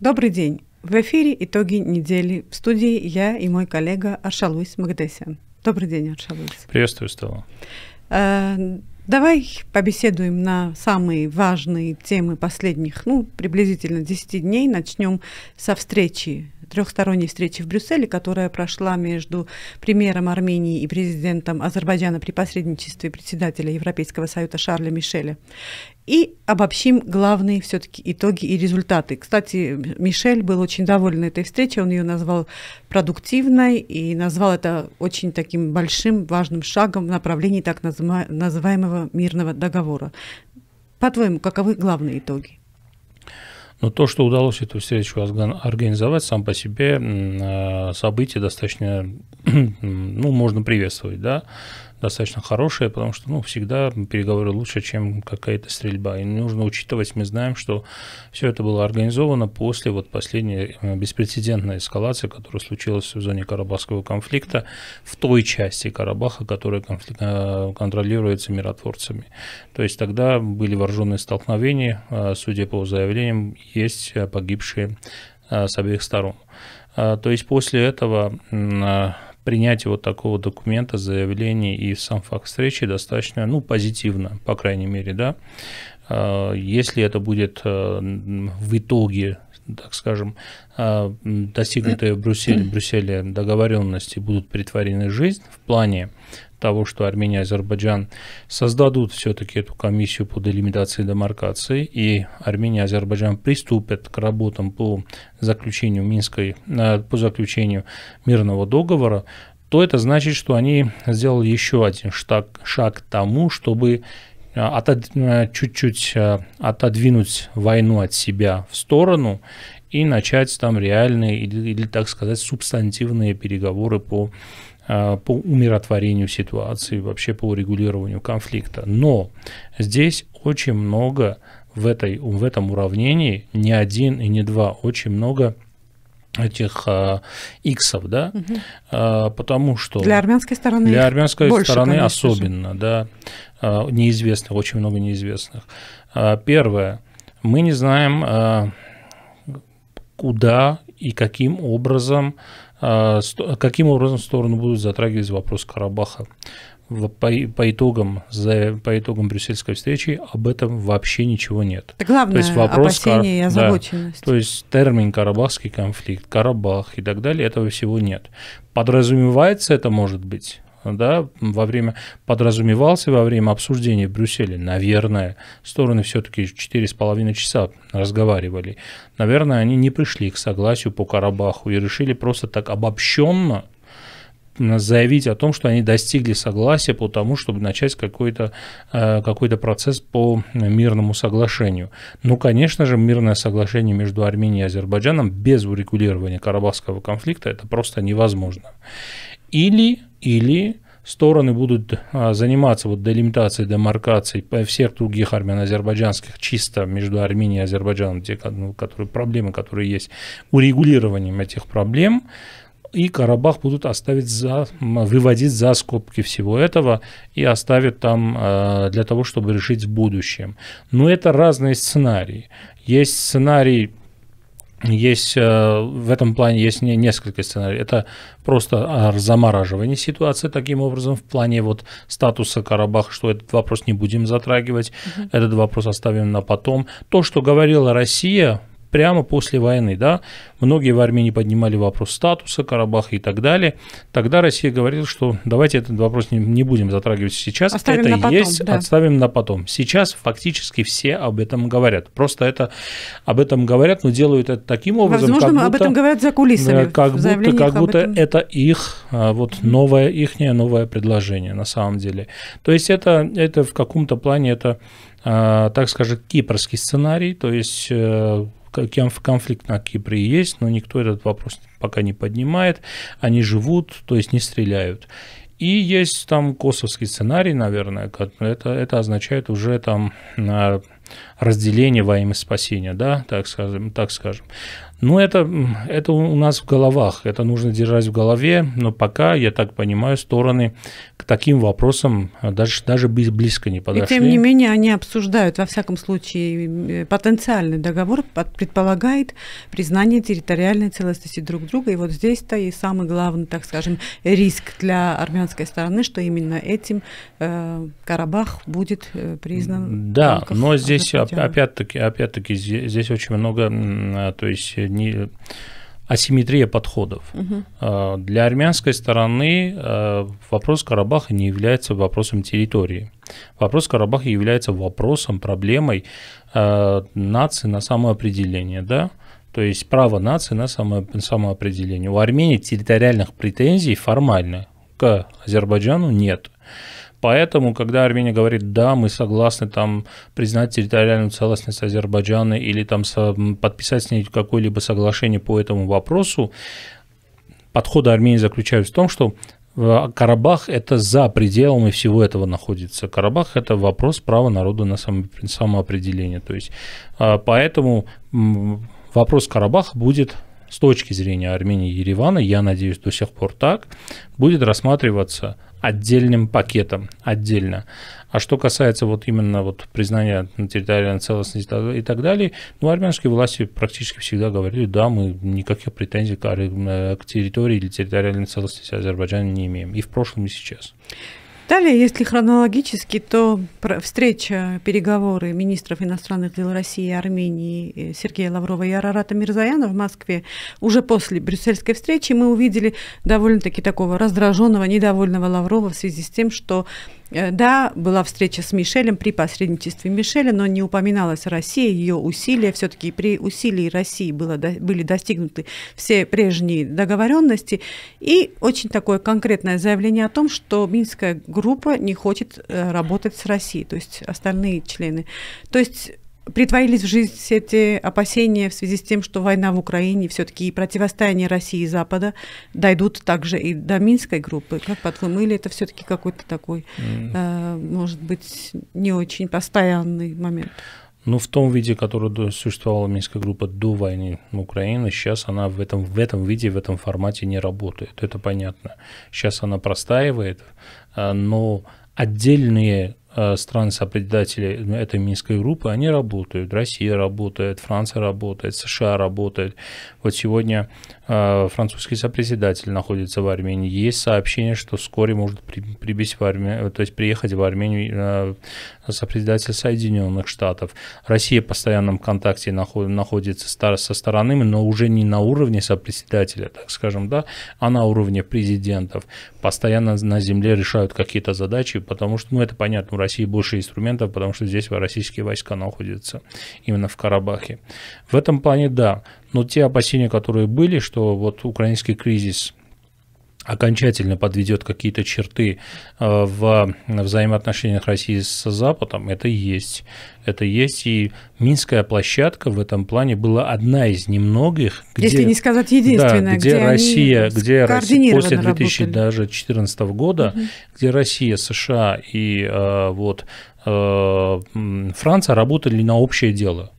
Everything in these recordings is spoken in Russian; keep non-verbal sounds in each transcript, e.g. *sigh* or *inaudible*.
Добрый день. В эфире итоги недели. В студии я и мой коллега Аршалуис Магдесян. Добрый день, Аршалуис. Приветствую, Стелла. Э, давай побеседуем на самые важные темы последних, ну, приблизительно 10 дней. Начнем со встречи трехсторонней встречи в Брюсселе, которая прошла между премьером Армении и президентом Азербайджана при посредничестве председателя Европейского союза Шарля Мишеля. И обобщим главные все-таки итоги и результаты. Кстати, Мишель был очень доволен этой встречей, он ее назвал продуктивной и назвал это очень таким большим, важным шагом в направлении так называемого мирного договора. По-твоему, каковы главные итоги? Но то, что удалось эту встречу организовать, сам по себе а, событие достаточно *clears throat* ну, можно приветствовать, да, достаточно хорошее, потому что, ну, всегда переговоры лучше, чем какая-то стрельба. И нужно учитывать, мы знаем, что все это было организовано после вот последней э, беспрецедентной эскалации, которая случилась в зоне Карабахского конфликта, в той части Карабаха, которая конфликт, э, контролируется миротворцами. То есть тогда были вооруженные столкновения, э, судя по заявлениям, есть погибшие с обеих сторон. То есть после этого принятие вот такого документа, заявления и сам факт встречи достаточно, ну, позитивно, по крайней мере, да. А, если это будет э, в итоге так скажем, э, достигнутые в Брюсселе, Брюсселе договоренности будут притворены в жизнь в плане того, что Армения и Азербайджан создадут все-таки эту комиссию по делимитации и демаркации, и Армения и Азербайджан приступят к работам по заключению Минской, э, по заключению мирного договора, то это значит, что они сделали еще один шаг, шаг к тому, чтобы э, отод, э, чуть-чуть отодвинуть войну от себя в сторону и начать там реальные или, или так сказать, субстантивные переговоры по Э, по умиротворению ситуации, вообще по урегулированию конфликта. Но здесь очень много в, этой, в этом уравнении, не один и не два, очень много этих э, иксов, да, угу. э, потому что... Для армянской стороны Для армянской больше, стороны конечно особенно, да, э, неизвестных, очень много неизвестных. Э, первое, мы не знаем, э, куда и каким образом а, каким образом стороны будут затрагивать вопрос Карабаха. По, по, итогам, за, по итогам брюссельской встречи об этом вообще ничего нет. Это главное то есть вопрос, опасение кар... и озабоченность. Да, то есть термин «карабахский конфликт», «Карабах» и так далее, этого всего нет. Подразумевается это, может быть, да, во время, подразумевался во время обсуждения в Брюсселе, наверное, стороны все-таки четыре с половиной часа разговаривали, наверное, они не пришли к согласию по Карабаху и решили просто так обобщенно заявить о том, что они достигли согласия по тому, чтобы начать какой-то э, какой -то процесс по мирному соглашению. Ну, конечно же, мирное соглашение между Арменией и Азербайджаном без урегулирования Карабахского конфликта это просто невозможно. Или или стороны будут а, заниматься вот делимитацией, демаркацией всех других армян-азербайджанских, чисто между Арменией и Азербайджаном, те ну, которые, проблемы, которые есть, урегулированием этих проблем, и Карабах будут оставить за, выводить за скобки всего этого и оставят там а, для того, чтобы решить в будущем. Но это разные сценарии. Есть сценарий есть э, в этом плане есть несколько сценариев. Это просто а, замораживание ситуации таким образом в плане вот статуса Карабаха, что этот вопрос не будем затрагивать, угу. этот вопрос оставим на потом. То, что говорила Россия прямо после войны, да, многие в Армении поднимали вопрос статуса Карабаха и так далее, тогда Россия говорила, что давайте этот вопрос не, не будем затрагивать сейчас, оставим это потом, есть, да. отставим на потом. Сейчас фактически все об этом говорят, просто это об этом говорят, но делают это таким образом, Возможно, как будто, об этом говорят за кулисами, э, как будто, как будто этом. это их э, вот новое ихнее новое предложение на самом деле. То есть это это в каком-то плане это э, так скажем, кипрский сценарий, то есть конфликт на Кипре есть, но никто этот вопрос пока не поднимает. Они живут, то есть не стреляют. И есть там косовский сценарий, наверное, это, это означает уже там а, разделение во имя спасения, да, так скажем, так скажем. Ну, это, это у нас в головах, это нужно держать в голове, но пока, я так понимаю, стороны к таким вопросам э, даже, даже близко не подошли. И тем не менее, они обсуждают, во всяком случае, э, потенциальный договор предполагает признание территориальной целостности друг друга, и вот здесь-то и самый главный, так скажем, риск для армянской стороны, что именно этим э, Карабах будет э, признан. Да, но здесь опять-таки, опять-таки здесь очень много, то есть не асимметрия подходов. Угу. Для армянской стороны а, вопрос Карабаха не является вопросом территории. Вопрос Карабаха является вопросом, проблемой а, нации на самоопределение, да? То есть право нации на само, самоопределение. У Армении территориальных претензий формально к Азербайджану нет. Поэтому, когда Армения говорит, да, мы согласны там признать территориальную целостность Азербайджана или там подписать с ней какое-либо соглашение по этому вопросу, подходы Армении заключаются в том, что э, Карабах – это за пределами всего этого находится. Карабах – это вопрос права народа на самоопределение. То есть, э, поэтому вопрос Карабаха будет с точки зрения Армении и Еревана, я надеюсь, до сих пор так, будет рассматриваться отдельным пакетом, отдельно. А что касается вот именно вот признания территориальной целостности и так далее, ну, армянские власти практически всегда говорили, да, мы никаких претензий к э, территории или территориальной целостности Азербайджана не имеем. И в прошлом, и сейчас. Далее, если хронологически, то встреча, переговоры министров иностранных дел России и Армении э, Сергея Лаврова и Арарата Мирзаяна в Москве уже после брюссельской встречи мы увидели довольно-таки такого раздраженного, недовольного Лаврова в связи с тем, что э, да, была встреча с Мишелем при посредничестве Мишеля, но не упоминалась Россия, ее усилия. Все-таки при усилии России было, были достигнуты все прежние договоренности. И очень такое конкретное заявление о том, что Минская группа группа не хочет э, работать с Россией, то есть остальные члены. То есть притворились в жизнь все эти опасения в связи с тем, что война в Украине все-таки и противостояние России и Запада дойдут также и до Минской группы, как по-твоему, или это все-таки какой-то такой, mm. э, может быть, не очень постоянный момент? Ну, в том виде, который существовала Минская группа до войны на Украине, сейчас она в этом, в этом виде, в этом формате не работает, это понятно. Сейчас она простаивает, а, но отдельные Э, стран-сопредседателей ну, этой Минской группы, они работают. Россия работает, Франция работает, США работает. Вот сегодня э, французский сопредседатель находится в Армении. Есть сообщение, что вскоре может прибить в Армению, э, то есть приехать в Армению сопредседатель Соединенных Штатов. Россия в постоянном контакте находится со сторонами, но уже не на уровне сопредседателя, так скажем, да, а на уровне президентов. Постоянно на земле решают какие-то задачи, потому что, ну, это понятно, России больше инструментов, потому что здесь российские войска находятся, именно в Карабахе. В этом плане да, но те опасения, которые были, что вот украинский кризис – окончательно подведет какие-то черты э, в взаимоотношениях России с Западом, это есть. Это есть, и Минская площадка в этом плане была одна из немногих, где, если не сказать единственная, да, где, где Россия, они где Россия после 2014 года, угу. где Россия, США и э, вот э, Франция работали на общее дело.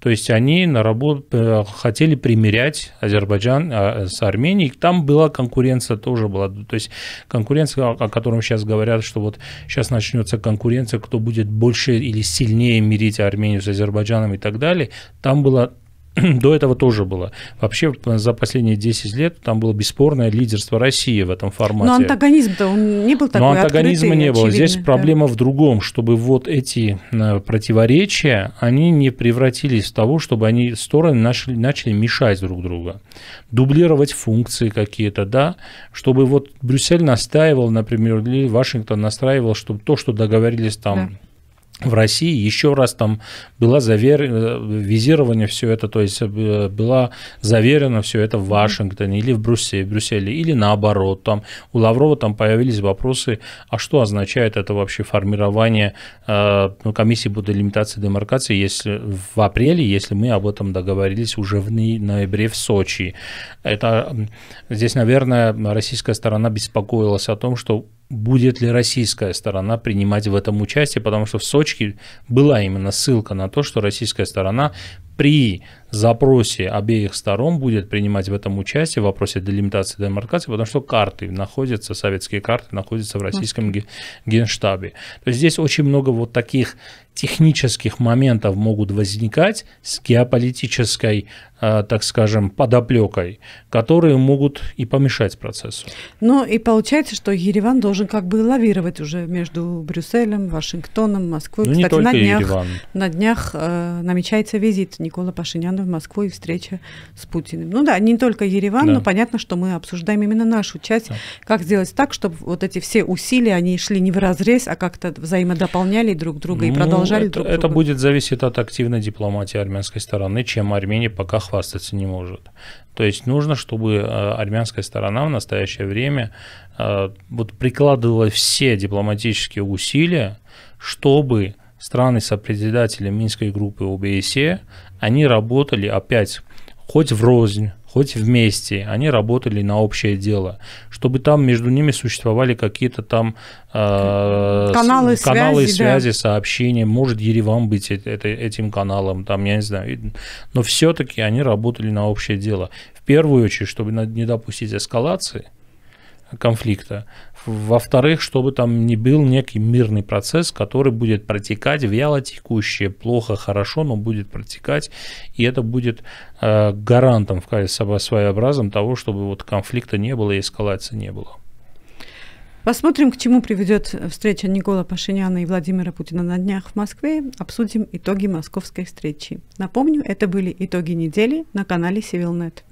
То есть они на работу э, хотели примерять Азербайджан а, с Арменией. Там была конкуренция тоже была. То есть конкуренция, о котором сейчас говорят, что вот сейчас начнется конкуренция, кто будет больше или сильнее мирить Армению с Азербайджаном и так далее. Там была *clears throat* до этого тоже было. Вообще за последние 10 лет там было бесспорное лидерство России в этом формате. Но антагонизм-то он не был такой Но антагонизма открытый, не было. Очевидно, Здесь да. проблема в другом, чтобы вот эти э, противоречия, они не превратились в того, чтобы они стороны начали, начали мешать друг друга, дублировать функции какие-то, да, чтобы вот Брюссель настаивал, например, или Вашингтон настраивал, чтобы то, что договорились там в России еще раз там было завер... Э, визирование все это, то есть э, было заверено все это в Вашингтоне или в Брюсселе, Брюсселе или наоборот. Там у Лаврова там появились вопросы, а что означает это вообще формирование э, ну, комиссии по делимитации демаркации, если в апреле, если мы об этом договорились уже в ноябре в Сочи. Это здесь, наверное, российская сторона беспокоилась о том, что будет ли российская сторона принимать в этом участие, потому что в Сочи была именно ссылка на то, что российская сторона при запросе обеих сторон будет принимать в этом участие, в вопросе делимитации демаркации, потому что карты находятся, советские карты находятся в российском генштабе. То есть здесь очень много вот таких технических моментов могут возникать с геополитической, э, так скажем, подоплекой, которые могут и помешать процессу. Ну и получается, что Ереван должен как бы лавировать уже между Брюсселем, Вашингтоном, Москвой. Ну, Кстати, не только на днях, Ереван. на днях э, намечается визит Никола Пашиняна Еревана в Москву и встреча с Путиным. Ну да, не только Ереван, да. но понятно, что мы обсуждаем именно нашу часть, да. как сделать так, чтобы вот эти все усилия, они шли не в разрез, а как-то взаимодополняли друг друга ну, и продолжали это, друг друга. Это будет зависеть от активной дипломатии армянской стороны, чем Армения пока хвастаться не может. То есть нужно, чтобы э, армянская сторона в настоящее время э, вот прикладывала все дипломатические усилия, чтобы страны-сопредседатели Минской группы ОБСЕ, они работали опять хоть в рознь, хоть вместе, они работали на общее дело, чтобы там между ними существовали какие-то там э, каналы, каналы связи, связи да. сообщения, может Ереван быть это, этим каналом, там я не знаю, но все-таки они работали на общее дело. В первую очередь, чтобы не допустить эскалации, конфликта. Во-вторых, чтобы там не был некий мирный процесс, который будет протекать вяло текущее, плохо, хорошо, но будет протекать, и это будет э, гарантом, в качестве своеобразным того, чтобы вот конфликта не было и эскалации не было. Посмотрим, к чему приведет встреча Никола Пашиняна и Владимира Путина на днях в Москве. Обсудим итоги московской встречи. Напомню, это были итоги недели на канале Сивилнет.